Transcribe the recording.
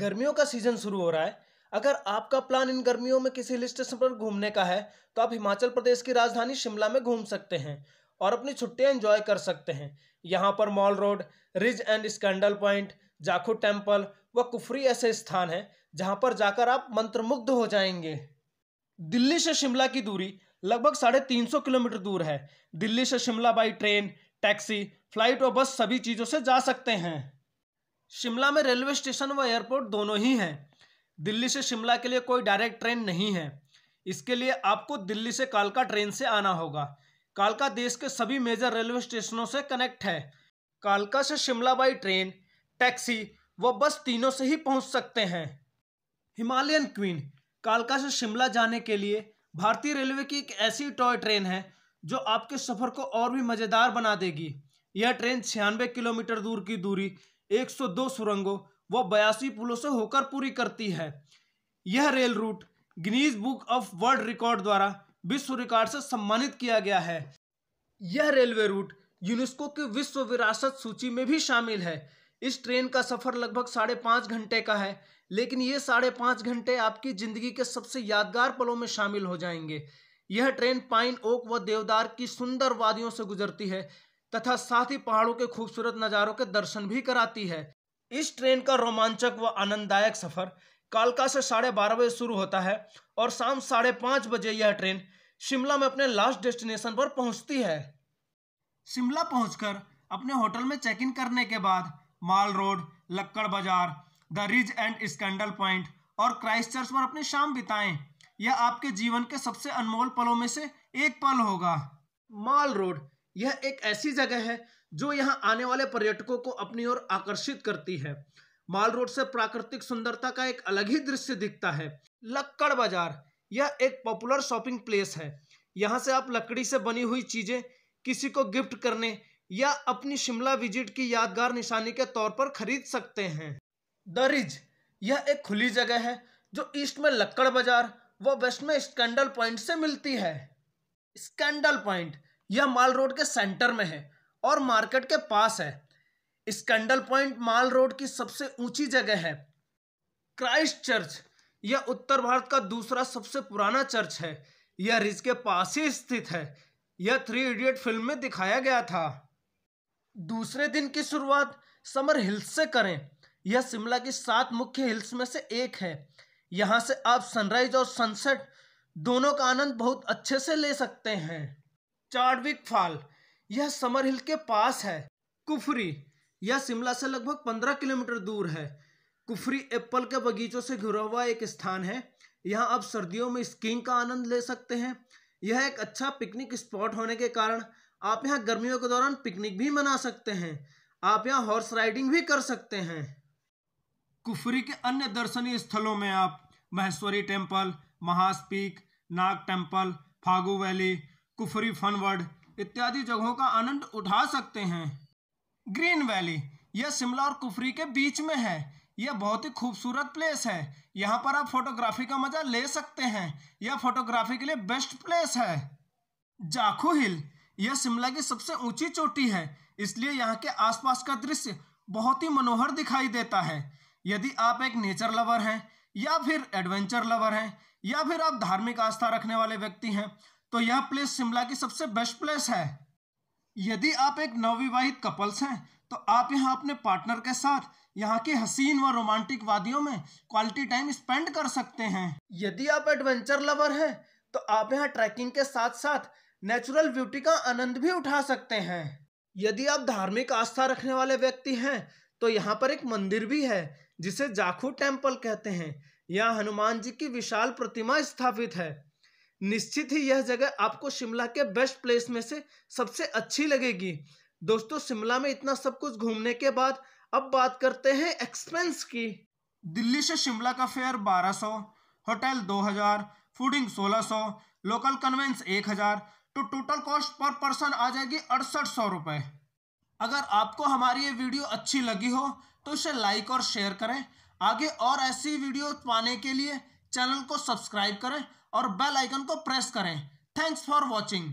गर्मियों का सीजन शुरू हो रहा है अगर आपका प्लान इन गर्मियों में किसी हिल स्टेशन पर घूमने का है तो आप हिमाचल प्रदेश की राजधानी शिमला में घूम सकते हैं और अपनी छुट्टियां एंजॉय कर सकते हैं यहाँ पर Mall Road Ridge and Scandal Point Jakhu temple व कुफरी ऐसे स्थान हैं जहाँ पर जाकर आप मंत्रमुग्ध हो जाएंगे दिल्ली से शिमला की दूरी लगभग साढ़े तीन सौ किलोमीटर दूर है दिल्ली से Shimla by train taxi flight और बस सभी चीज़ों से जा सकते हैं शिमला में रेलवे स्टेशन व एयरपोर्ट दोनों ही हैं दिल्ली से शिमला के लिए कोई डायरेक्ट ट्रेन नहीं है इसके लिए आपको दिल्ली से कालका ट्रेन से आना होगा कालका देश के सभी मेजर रेलवे स्टेशनों से कनेक्ट है कालका से शिमला बाई ट्रेन टैक्सी व बस तीनों से ही पहुंच सकते हैं हिमालयन क्वीन कालका से शिमला जाने के लिए भारतीय रेलवे की एक ऐसी टॉय ट्रेन है जो आपके सफ़र को और भी मज़ेदार बना देगी यह ट्रेन छियानवे किलोमीटर दूर की दूरी 102 सुरंगों व बयासी पुलों से होकर पूरी करती है यह rail route Guinness Book of World Record द्वारा विश्व रिकॉर्ड से सम्मानित किया गया है यह रेलवे रूट यूनेस्को की विश्व विरासत सूची में भी शामिल है इस ट्रेन का सफ़र लगभग साढ़े पाँच घंटे का है लेकिन ये साढ़े पाँच घंटे आपकी ज़िंदगी के सबसे यादगार पलों में शामिल हो जाएंगे यह ट्रेन पाइन ओक व देवदार की सुंदर वादियों से गुजरती है तथा साथ ही पहाड़ों के खूबसूरत नज़ारों के दर्शन भी कराती है इस ट्रेन का रोमांचक व आनंददायक सफ़र कालका से साढ़े बारह बजे शुरू होता है और शाम साढ़े पांच बजे यह ट्रेन शिमला में अपने लास्ट डेस्टिनेशन पर पहुंचती है शिमला पहुंचकर अपने होटल में चेक इन करने के बाद माल Road Lakkar Bazaar the Ridge and Scandal Point और क्राइस्ट चर्च पर अपनी शाम बिताएं यह आपके जीवन के सबसे अनमोल पलों में से एक पल होगा माल रोड यह एक ऐसी जगह है जो यहाँ आने वाले पर्यटकों को अपनी ओर आकर्षित करती है माल रोड से प्राकृतिक सुंदरता का एक अलग ही दृश्य दिखता है लक्कड़ बाजार यह एक पॉपुलर शॉपिंग प्लेस है यहाँ से आप लकड़ी से बनी हुई चीज़ें किसी को गिफ्ट करने या अपनी शिमला विजिट की यादगार निशानी के तौर पर खरीद सकते हैं दरिज यह एक खुली जगह है जो ईस्ट में लक्कड़ बाजार व वेस्ट में स्कैंडल पॉइंट से मिलती है स्कैंडल पॉइंट यह माल रोड के सेंटर में है और मार्केट के पास है स्कैंडल पॉइंट माल रोड की सबसे ऊंची जगह है क्राइस्ट चर्च यह उत्तर भारत का दूसरा सबसे पुराना चर्च है यह रिज के पास ही स्थित है यह थ्री इडियट फिल्म में दिखाया गया था दूसरे दिन की शुरुआत समर हिल्स से करें यह शिमला की सात मुख्य हिल्स में से एक है यहाँ से आप सनराइज और सनसेट दोनों का आनंद बहुत अच्छे से ले सकते हैं चार्डविक फॉल यह समर हिल के पास है कुफरी यह शिमला से लगभग पंद्रह किलोमीटर दूर है कुफरी एप्पल के बगीचों से घिरा हुआ एक स्थान है यहाँ आप सर्दियों में स्कीइंग का आनंद ले सकते हैं यह एक अच्छा पिकनिक स्पॉट होने के कारण आप यहाँ गर्मियों के दौरान पिकनिक भी मना सकते हैं आप यहाँ हॉर्स राइडिंग भी कर सकते हैं कुफरी के अन्य दर्शनीय स्थलों में आप Maheshwari temple Mahasu peak Nag temple Fagu valley Kufri Fun World इत्यादि जगहों का आनंद उठा सकते हैं ग्रीन वैली यह शिमला और कुफरी के बीच में है यह बहुत ही खूबसूरत प्लेस है यहाँ पर आप फोटोग्राफी का मजा ले सकते हैं यह फोटोग्राफी के लिए बेस्ट प्लेस है जाखू हिल यह शिमला की सबसे ऊंची चोटी है इसलिए यहाँ के आसपास का दृश्य बहुत ही मनोहर दिखाई देता है यदि आप एक नेचर लवर हैं या फिर एडवेंचर लवर हैं या फिर आप धार्मिक आस्था रखने वाले व्यक्ति हैं तो यह प्लेस शिमला की सबसे बेस्ट प्लेस है यदि आप एक नवविवाहित कपल्स हैं तो आप यहाँ अपने पार्टनर के साथ यहाँ के हसीन व रोमांटिक वादियों में क्वालिटी टाइम स्पेंड कर सकते हैं यदि आप एडवेंचर लवर हैं तो आप यहाँ ट्रैकिंग के साथ साथ नेचुरल ब्यूटी का आनंद भी उठा सकते हैं यदि आप धार्मिक आस्था रखने वाले व्यक्ति हैं तो यहाँ पर एक मंदिर भी है जिसे जाखू टेम्पल कहते हैं यहाँ हनुमान जी की विशाल प्रतिमा स्थापित है निश्चित ही यह जगह आपको शिमला के बेस्ट प्लेस में से सबसे अच्छी लगेगी दोस्तों शिमला में इतना सब कुछ घूमने के बाद अब बात करते हैं एक्सपेंस की दिल्ली से शिमला का fare 1200, hotel 2000, fooding 1600, local conveyance 1000, तो टोटल कॉस्ट पर पर्सन आ जाएगी अड़सठ सौ रुपए अगर आपको हमारी ये वीडियो अच्छी लगी हो तो इसे लाइक और शेयर करें आगे और ऐसी वीडियो पाने के लिए चैनल को सब्सक्राइब करें और बेल आइकन को प्रेस करें थैंक्स फॉर वॉचिंग